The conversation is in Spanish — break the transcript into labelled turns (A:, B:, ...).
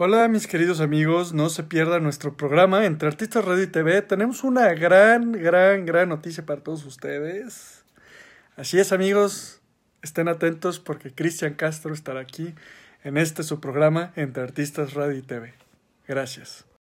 A: Hola mis queridos amigos, no se pierda nuestro programa entre Artistas Radio y TV. Tenemos una gran, gran, gran noticia para todos ustedes. Así es amigos, estén atentos porque Cristian Castro estará aquí en este su programa entre Artistas Radio y TV. Gracias.